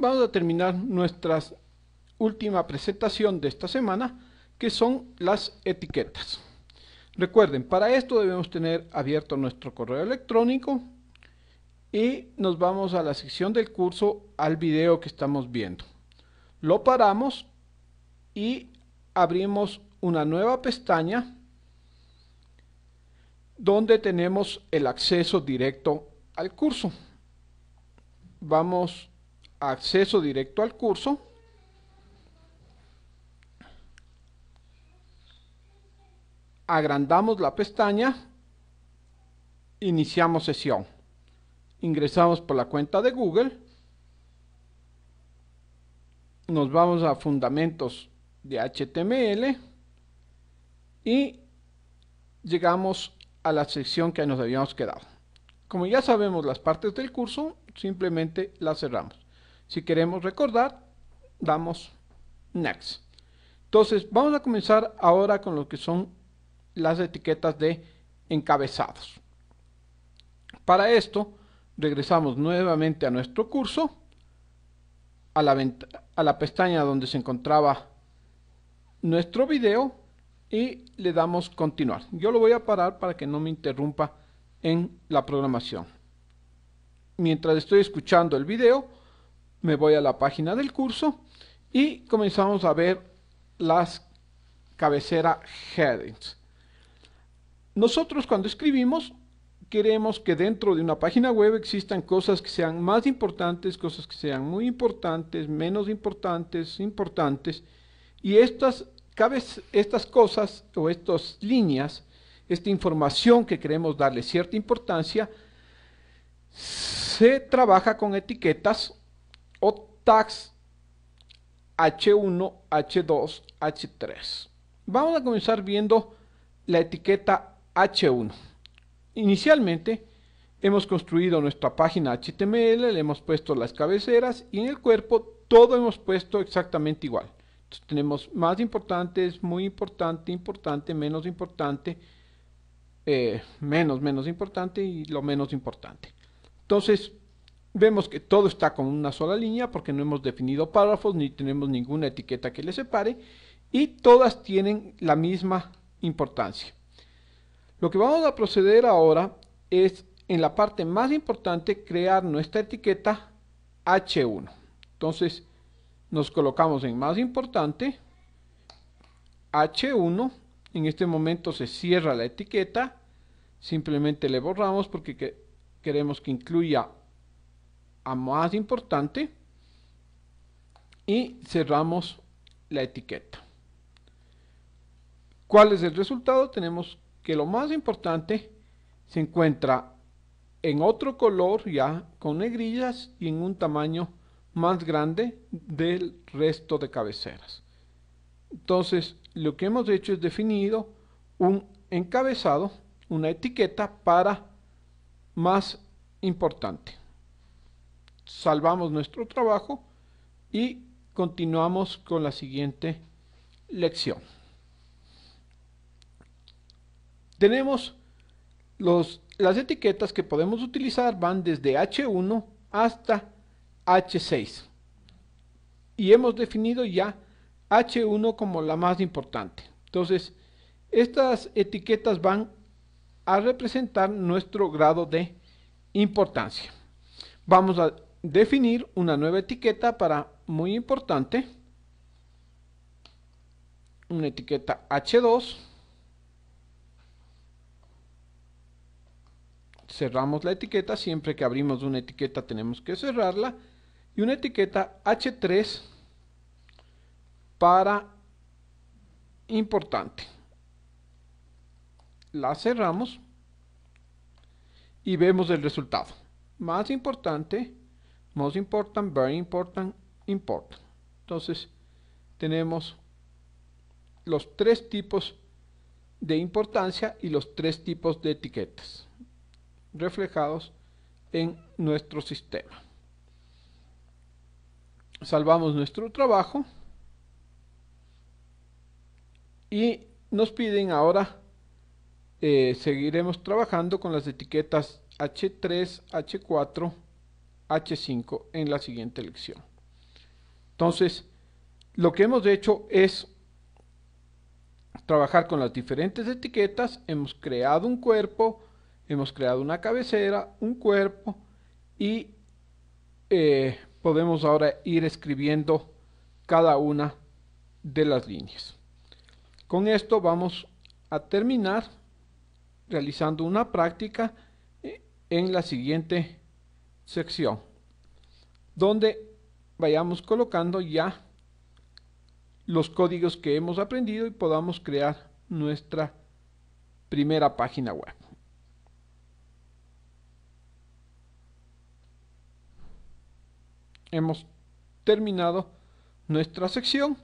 vamos a terminar nuestra última presentación de esta semana, que son las etiquetas. Recuerden, para esto debemos tener abierto nuestro correo electrónico y nos vamos a la sección del curso al video que estamos viendo. Lo paramos y abrimos una nueva pestaña donde tenemos el acceso directo al curso. Vamos acceso directo al curso. Agrandamos la pestaña. Iniciamos sesión. Ingresamos por la cuenta de Google. Nos vamos a fundamentos de HTML. Y llegamos a la sección que nos habíamos quedado. Como ya sabemos las partes del curso, simplemente las cerramos. Si queremos recordar, damos next. Entonces, vamos a comenzar ahora con lo que son las etiquetas de encabezados. Para esto, regresamos nuevamente a nuestro curso, a la, pestaña donde se encontraba nuestro video y le damos continuar. Yo lo voy a parar para que no me interrumpa en la programación. Mientras estoy escuchando el video, me voy a la página del curso y comenzamos a ver las cabeceras headings. Nosotros cuando escribimos queremos que dentro de una página web existan cosas que sean más importantes, cosas que sean muy importantes, menos importantes, importantes. Y estas, estas cosas o estas líneas, esta información que queremos darle cierta importancia, se trabaja con etiquetas o tags H1, H2, H3. Vamos a comenzar viendo la etiqueta H1. Inicialmente hemos construido nuestra página HTML, le hemos puesto las cabeceras y en el cuerpo todo hemos puesto exactamente igual. Entonces, tenemos más importante es muy importante, importante, menos importante, eh, menos, menos importante y lo menos importante. Entonces, Vemos que todo está con una sola línea porque no hemos definido párrafos ni tenemos ninguna etiqueta que le separe y todas tienen la misma importancia. Lo que vamos a proceder ahora es en la parte más importante crear nuestra etiqueta H1. Entonces nos colocamos en más importante H1. En este momento se cierra la etiqueta. Simplemente le borramos porque queremos que incluya a más importante y cerramos la etiqueta. ¿Cuál es el resultado? Tenemos que lo más importante se encuentra en otro color ya con negrillas y en un tamaño más grande del resto de cabeceras. Entonces, lo que hemos hecho es definido un encabezado, una etiqueta para más importante salvamos nuestro trabajo y continuamos con la siguiente lección. Tenemos los, las etiquetas que podemos utilizar van desde H1 hasta H6. Y hemos definido ya H1 como la más importante. Entonces, estas etiquetas van a representar nuestro grado de importancia. Vamos a definir una nueva etiqueta para, muy importante, una etiqueta H2. Cerramos la etiqueta, siempre que abrimos una etiqueta tenemos que cerrarla. Y una etiqueta H3 para importante. La cerramos y vemos el resultado. Más importante, most important, very important, important. Entonces, tenemos los tres tipos de importancia y los tres tipos de etiquetas reflejados en nuestro sistema. Salvamos nuestro trabajo y nos piden ahora eh, seguiremos trabajando con las etiquetas H3, H4, H5 en la siguiente lección. Entonces, lo que hemos hecho es trabajar con las diferentes etiquetas, hemos creado un cuerpo, hemos creado una cabecera, un cuerpo y eh, podemos ahora ir escribiendo cada una de las líneas. Con esto vamos a terminar realizando una práctica eh, en la siguiente sección donde vayamos colocando ya los códigos que hemos aprendido y podamos crear nuestra primera página web. Hemos terminado nuestra sección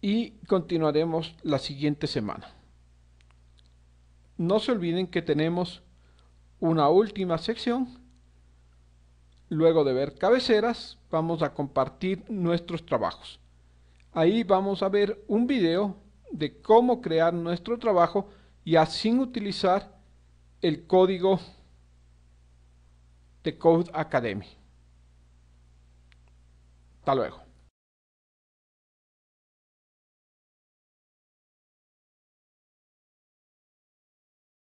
y continuaremos la siguiente semana. No se olviden que tenemos una última sección. Luego de ver cabeceras, vamos a compartir nuestros trabajos. Ahí vamos a ver un video de cómo crear nuestro trabajo y sin utilizar el código de Code Academy. Hasta luego.